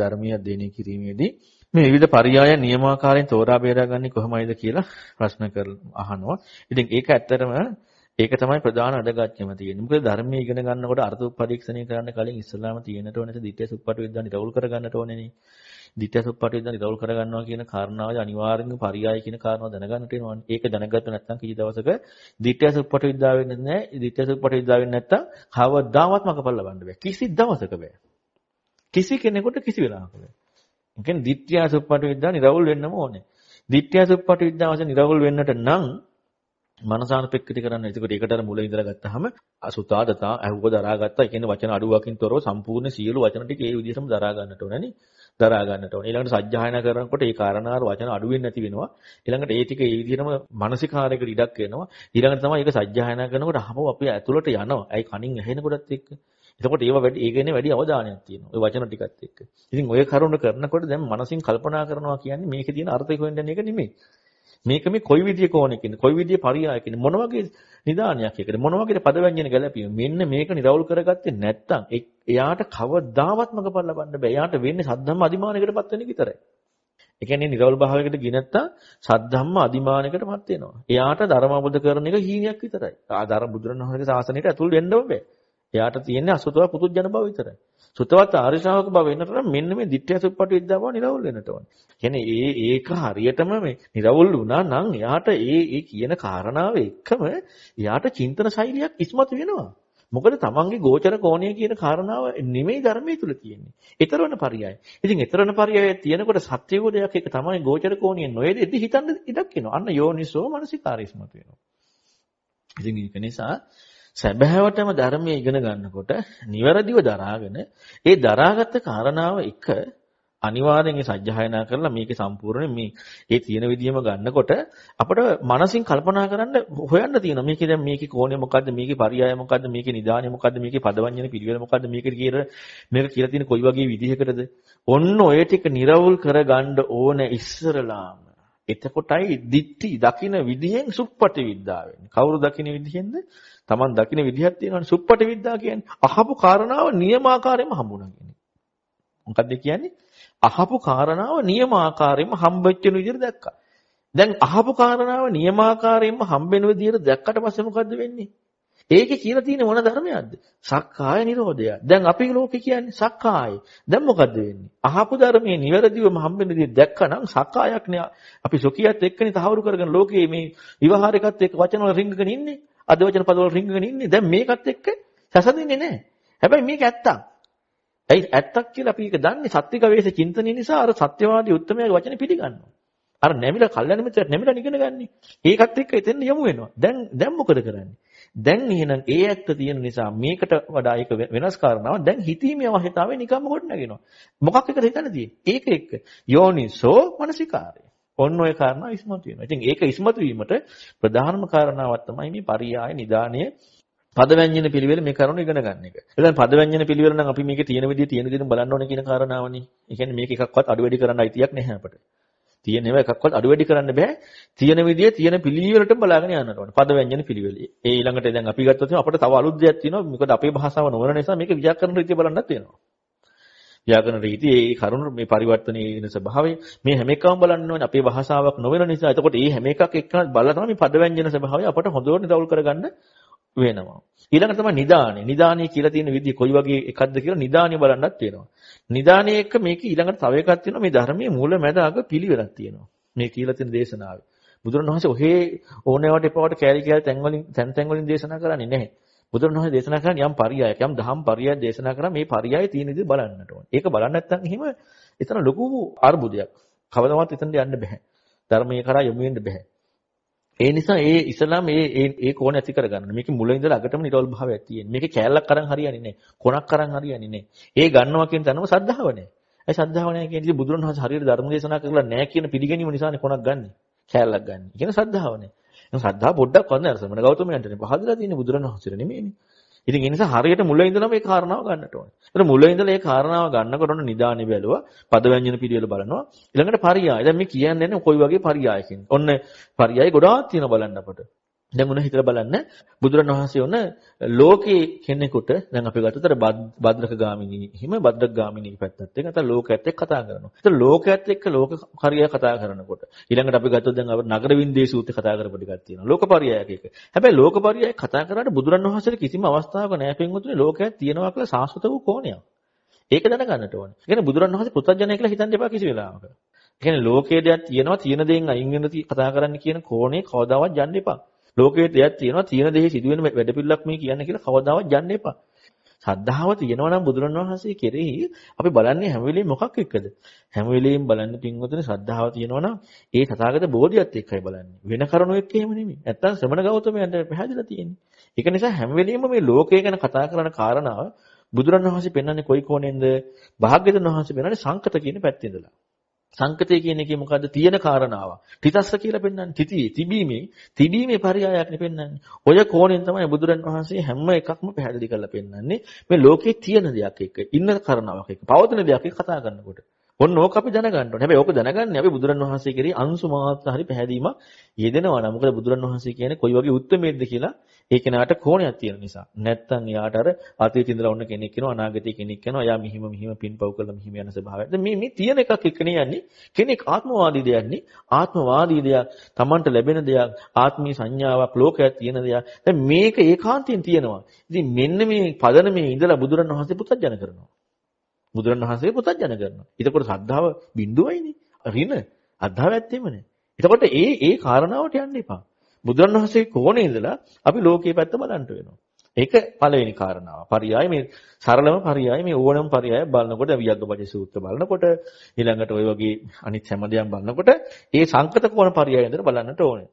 ධර්මීය අධ්‍යයනය කිරීමේදී මේ විවිධ පරයය නියමාකාරයෙන් තෝරා බේරාගන්නේ කොහොමයිද කියලා ප්‍රශ්න අහනවා. ඉතින් ඒක ඇත්තටම ඒක තමයි ප්‍රධාන අඩගත්කම තියෙන්නේ. මොකද ධර්මයේ ඉගෙන ගන්නකොට අර්ථ පරීක්ෂණය කරන්න කලින් ඉස්සලාම තියෙනට ඕනේ දිට්ඨිය සුප්පට විද්‍යාව නිරවුල් කරගන්නට ඕනේනේ. දිට්ඨිය සුප්පට විද්‍යාව නිරවුල් කරගන්නවා කියන කාරණාවයි අනිවාර්යෙන්ම පරයය කියන කාරණාව දැනගන්නට වෙනවා. ඒක දැනගත්තු නැත්නම් කිසි දවසක දිට්ඨිය සුප්පට විද්‍යාව වෙන්නේ නැහැ. දිට්ඨිය සුප්පට විද්‍යාව වෙන්නේ නැත්නම් කවදාවත් මගපල් ලබන්න බෑ. කිසි දවසක බෑ. කිසි කෙනෙකුට කිසි වෙලාවක බෑ. ඒ කියන්නේ ditthya suppati viddha නිරවුල් වෙන්නම ඕනේ. ditthya suppati viddha වශයෙන් නිරවුල් වෙන්නට නම් මනසානුපෙක්කිත කරන්න. ඒකට ඒකට අර මුලින් ඉඳලා ගත්තාම අසුතා දතා අහුව දරා ගත්තා. ඒ කියන්නේ වචන අඩුවකින් තොරව සම්පූර්ණ සියලු වචන ටික ඒ විදිහටම දරා ගන්නට ඕනේ නේ. දරා ගන්නට ඕනේ. ඊළඟට සජ්ජායන කරනකොට ඒ කාරණාර වචන අඩු වෙන්නේ නැති වෙනවා. ඊළඟට ඒ ටික ඒ විදිහටම මානසිකාරයකට ඉඩක් වෙනවා. ඊළඟට තමයි ඒක සජ්ජායන කරනකොට අහම අපි ඇතුළට යනවා. ඒ කණින් ඇහෙනකොටත් එක්ක. එතකොට ඒව වැඩි ඒ කියන්නේ වැඩි අවධානයක් තියෙනවා. ওই වචන ටිකත් එක්ක. ඉතින් ඔය කරුණ කරනකොට දැන් මනසින් කල්පනා කරනවා කියන්නේ මේකේ තියෙන අර්ථය කොහෙන්ද යන එක නෙමෙයි. මේක මේ කොයි විදිය කෝණකින්ද කොයි විදිය පරියායකින්ද මොන වගේ නිදානයක් එකද මොන වගේ පදවැන්ජන ගැළපීම මෙන්න මේක නිරවුල් කරගත්තේ නැත්නම් එයාට කවදාවත් මගපල් ලබන්න බෑ එයාට වෙන්නේ සද්ධම්ම අධිමානයකටපත් වෙන එක විතරයි ඒ කියන්නේ නිරවුල් භාවයකට ගිය නැත්නම් සද්ධම්ම අධිමානයකටපත් වෙනවා එයාට ධර්ම අවබෝධ කරන එක හීනයක් විතරයි ආ ධර්ම බුදුරණවහන්සේගේ ශාසනයට ඇතුල් වෙන්නම බෑ එයාට තියෙන්නේ අසුතවා පුදුජන බව විතරයි. සුතවත් ආර්ය ශ්‍රාවක බව වෙන්නට නම් මෙන්න මේ ditthya suppati viddha බව නිරවුල් වෙන්නට ඕනේ. කියන්නේ ඒ ඒක හරියටම මේ නිරවුල් වුණා නම් එයාට ඒ ඒ කියන කාරණාව එක්කම එයාට චින්තන ශෛලියක් ඉස්මතු වෙනවා. මොකද තමන්ගේ ගෝචර කෝණය කියන කාරණාව නෙමෙයි ධර්මයේ තුල තියෙන්නේ. ඊතරණ පරයය. ඉතින් ඊතරණ පරයය තියෙනකොට සත්‍යෝදයක් එක තමයි ගෝචර කෝණිය නොයේදී හිතන්න ඉඩක් වෙනවා. අන්න යෝනිසෝ මනසිකාරීස්මතු වෙනවා. ඉතින් ඒක නිසා සැබෑවටම ධර්මයේ ඉගෙන ගන්නකොට නිවැරදිව දරාගෙන ඒ දරාගත්ත කාරණාව එක අනිවාර්යෙන් ඒ සජ්ජායනා කරලා මේකේ සම්පූර්ණ මේ ඒ තියෙන විදිහම ගන්නකොට අපිට මනසින් කල්පනා කරන්න හොයන්න තියෙනවා මේකේ දැන් මේකේ කෝණය මොකද්ද මේකේ පරියාය මොකද්ද මේකේ නිදාණය මොකද්ද මේකේ පදවන්ජන පිළිවෙල මොකද්ද මේකේ කියන මේක කියලා තියෙන කොයි වගේ විදිහකටද ඔන්න ඔය ටික निराවුල් කරගන්න ඕන ඉස්සරලාම එතකොටයි දිට්ටි දකින විදිහෙන් සුප්පටි විද්‍යාව වෙන්නේ. කවුරු දකින විදිහෙන්ද? Taman දකින විදිහක් තියෙනවනේ සුප්පටි විද්‍යාව කියන්නේ. අහපු කාරණාව නියමාකාරයෙන්ම හම්බුණා කියන්නේ. මොකද්ද කියන්නේ? අහපු කාරණාව නියමාකාරයෙන්ම හම්බෙච්ච විදිහට දැක්කා. දැන් අහපු කාරණාව නියමාකාරයෙන්ම හම්බෙන විදිහට දැක්කට පස්සේ මොකද්ද වෙන්නේ? ඒකේ කියලා තියෙන මොන ධර්මයක්ද? සක්කාය නිරෝධය. දැන් අපි ලෝකේ කියන්නේ සක්කාය. දැන් මොකද වෙන්නේ? අහපු ධර්මයේ නිවැරදිවම හම්බෙන්නේ දැක්කනම් සක්කායක් නේ අපි සොකියත් එක්කනේ තහවුරු කරගෙන ලෝකයේ මේ විවහාරයකත් එක්ක වචන වල රිංගගෙන ඉන්නේ. අද වචන පද වල රිංගගෙන ඉන්නේ. දැන් මේකත් එක්ක සැසඳෙන්නේ නැහැ. හැබැයි මේක ඇත්තක්. ඇයි ඇත්තක් කියලා අපි ඒක දන්නේ සත්‍වික වේශ චින්තනය නිසා අර සත්‍යවාදී උත්මයාගේ වචන පිළිගන්නවා. අර නැමිලා කල්යන මිත්‍රට නැමිලා නිගෙන ගන්නෙ. ඒකත් එක්ක එතෙන් යමු වෙනවා. දැන් දැන් මොකද කරන්නේ? දැන් එහෙනම් ඒ ඇත්ත තියෙන නිසා මේකට වඩා ඒක වෙනස් කාරණාවක් දැන් හිතීමේ අවශ්‍යතාවය නිකම්ම කොට නැගෙනවා. මොකක් එකද හිතන්නේ තියෙන්නේ? ඒක එක්ක යෝනිසෝ මනසිකාරය. ඔන්න ඔය කාරණා ඉස්මතු වෙනවා. ඉතින් ඒක ඉස්මතු වීමට ප්‍රධානම කාරණාවක් තමයි මේ පරියාය නිදාණය පදවැන්ජන පිළිවෙල මේ කරුණ ඉගෙන ගන්න එක. එතන පදවැන්ජන පිළිවෙල නම් අපි මේකේ තියෙන විදිහ තියෙන විදිහ බලන්න ඕනේ කියන කාරණාවනේ. ඒ කියන්නේ මේක එකක්වත් අඩු වැඩි කරන්න අයිතියක් නැහැ අපිට. තියෙන ඒවා එකක්වත් අඩු වැඩි කරන්න බෑ. තියෙන විදිය තියෙන පිළිවෙලටම බලාගෙන යන්න ඕනේ. පද ව්‍යංජන පිළිවෙලේ. ඒ ඊළඟට දැන් අපි ගත්තොත් අපිට තව අලුත් දෙයක් තියෙනවා. මොකද අපේ භාෂාව නොවන නිසා මේක ව්‍යාකරණ රීතිය බලන්නත් වෙනවා. ව්‍යාකරණ රීතිය ඒ කරුණ මේ පරිවර්තනයේ වෙන ස්වභාවය මේ හැම එකම බලන්න ඕනේ. අපේ භාෂාවක් නොවන නිසා. එතකොට මේ හැම එකක් එක්ක බලලා තමයි මේ පද ව්‍යංජන ස්වභාවය අපට හොඳට දවල් කරගන්න වෙනවා. ඊළඟට තමයි නිදානේ. නිදානේ කියලා තියෙන විදිහ කොයි වගේ එකක්ද කියලා නිදානේ බලන්නත් වෙනවා. නිදානේ එක මේක ඊළඟට තව එකක් තියෙනවා. මේ ධර්මයේ මූල මැද අග පිළිවෙලක් තියෙනවා. මේ කියලා තියෙන දේශනාවේ. බුදුරණවහන්සේ ඔහේ ඕනෑවට එපවට කෑලි කෑලි තැන් වලින් තැන් තැන් වලින් දේශනා කරන්නේ නැහැ. බුදුරණවහන්සේ දේශනා කරන්නේ යම් පරියායයක්. යම් දහම් පරියාය දේශනා කරා මේ පරියාය තියෙන විදිහ බලන්නට ඕනේ. ඒක බලන්න නැත්නම් එහෙම එතන ලොකු අර්බුදයක්. කවදාවත් එතනට යන්න බෑ. ධර්මයේ කරා යොමු වෙන්න බෑ. ඒ නිසා ඒ ඉස්ලාම් ඒ ඒ කෝණ ඇති කරගන්න. මේකේ මුල ඉඳලා අගටම නිරවල් භාවයක් තියෙන. මේකේ කෑල්ලක් අරන් හරියන්නේ නැහැ. කොනක් අරන් හරියන්නේ නැහැ. ඒ ගන්නවා කියන තැනම සද්ධාව නැහැ. ඒ සද්ධාව නැහැ කියන ඉතින් බුදුරණවහන්සේ හරියට ධර්ම දේශනා කරලා නැහැ කියන පිළිගැනීම නිසානේ කොනක් ගන්නෙ. කෑල්ලක් ගන්නෙ. කියන සද්ධාව නැහැ. සද්ධා පොඩ්ඩක් වන්දන සමන ගෞතමයන්ටනේ පහදලා තියෙන්නේ බුදුරණවහන්සේට නෙමෙයිනේ. ඉතින් ඒ නිසා හරියට මුල ඉඳලා මේ කාරණාව ගන්නට ඕනේ. ඒතර මුල ඉඳලා මේ කාරණාව ගන්නකොට ඔන්න නිදානේ බැලුවා, පදව්‍යංජන පිළිවෙල බලනවා. ඊළඟට පරියාය. දැන් මේ කියන්නේ කොයි වගේ පරියායකින්ද? ඔන්න පරියාය ගොඩාක් තියෙනවා බලන්න අපට. දැන් මොන හිතලා බලන්න බුදුරණවහන්සේ වුණ ලෝකයේ කෙනෙකුට දැන් අපි ගත්තතර භද්‍රක ගාමිනී හිම භද්‍රක ගාමිනී පැත්තත් එක්ක නැත්නම් ලෝකයේත් එක්ක කතා කරනවා. ඒතර ලෝකයේත් එක්ක ලෝක කර්යය කතා කරනකොට ඊළඟට අපි ගත්තොත් දැන් අපේ නගර වින්දේ සූත්‍රය කතා කරපු ටිකක් තියෙනවා. ලෝකපරියායක එක. හැබැයි ලෝකපරියාය කතා කරාට බුදුරණවහන්සේට කිසිම අවස්ථාවක නැහැ පින්වතුනි ලෝකයක් තියෙනවා කියලා සාස්වත වූ කෝණයක්. ඒක දැනගන්නට ඕනේ. ඒ කියන්නේ බුදුරණවහන්සේ පුත්‍ත්ජනය කියලා හිතන්න එපා කිසි වෙලාවක. ඒ කියන්නේ ලෝකයේ දෙයක් තියෙනවා තියෙන දෙයින් අයින් වෙන කතා කරන්න කියන කෝණේ කවදාවත් යන්න එපා. ලෝකයේ දෙයක් තියෙනවා තියෙන දේ සිදුවෙන වැඩපිළිවෙලක් මේ කියන්නේ කියලා කවදාවත් යන්න එපා. ශ්‍රද්ධාව තියෙනවා නම් බුදුරන් වහන්සේ කෙරෙහි අපි බලන්නේ හැම වෙලෙම මොකක් එක්කද? හැම වෙලෙම බලන්නේ පින්වතුනි ශ්‍රද්ධාව තියෙනවා නම් ඒ තථාගත බෝධියත් එක්කයි බලන්නේ. වෙන කරුණු එක්ක එහෙම නෙමෙයි. නැත්තම් ශ්‍රමණ ගෞතමයන්ට පැහැදිලා තියෙන්නේ. ඒක නිසා හැම වෙලෙම මේ ලෝකය ගැන කතා කරන කාරණාව බුදුරන් වහන්සේ පෙන්වන්නේ කොයි කෝණයෙන්ද? භාග්‍යවතුන් වහන්සේ පෙන්වන්නේ සංකත කියන පැත්තේ ඉඳලා. සංකතය කියන එකේ මොකද්ද තියෙන කාරණාව. තිතස්ස කියලා පෙන්වන්නේ තිතියේ තිබීමේ තිබීමේ පරයයක් නෙපෙන්නන්නේ. ඔය කෝණයෙන් තමයි බුදුරන් වහන්සේ හැම එකක්ම පැහැදිලි කරලා පෙන්වන්නේ. මේ ලෝකේ තියෙන දෙයක් එක්ක, ඉන්න කරනවක් එක්ක, පවතින දෙයක් එක්ක කතා කරනකොට. ඔන්න ඕක අපි දැනගන්න ඕනේ. හැබැයි ඕක දැනගන්නේ අපි බුදුරණවහන්සේ කෙරෙහි අංශු මාත්‍ර හරි පැහැදීමක් යෙදෙනවා නම් මොකද බුදුරණවහන්සේ කියන්නේ කොයි වගේ උත්මේද්ද කියලා ඒ කෙනාට කෝණයක් තියෙන නිසා. නැත්තම් එයාට අර අතීතේ ඉඳලා ඔන්න කෙනෙක් කෙනා අනාගතේ කෙනෙක් කෙනා එයා මිහිම මිහිම පින්පව් කරලා මිහිම යන ස්වභාවයක්ද මේ මේ තියෙන එකක් එක්කනේ යන්නේ. කෙනෙක් ආත්මවාදී දෙයක් නේ. ආත්මවාදී දෙයක්, Tamanට ලැබෙන දෙයක්, ආත්මීය සංඥාවක්, ලෝකයක් තියෙන දෙයක්. දැන් මේක ඒකාන්තයෙන් තියෙනවා. ඉතින් මෙන්න මේ පදනමේ ඉඳලා බුදුරණවහන්සේ පුතත් ජන කරනවා. බුදුරණවහන්සේ පුතඥ කරනවා. එතකොට ශ්‍රද්ධාව බිඳුවයිනේ. ඍණ අද්ධාව ඇත්තෙමනේ. එතකොට ඒ ඒ කාරණාවට යන්න එපා. බුදුරණවහන්සේ කොහොනේ ඉඳලා අපි ලෝකයේ පැත්ත බලන්න වෙනවා. ඒක පළවෙනි කාරණාව. පරියාය මේ සරලම පරියාය මේ ඕනම පරියාය බලනකොට වියග්ගපජ සූත්‍ර බලනකොට ඊළඟට ওই වගේ අනිත් හැම දෙයක් බලනකොට ඒ සංකත කෝණ පරියාය ඉඳලා බලන්නට ඕනේ.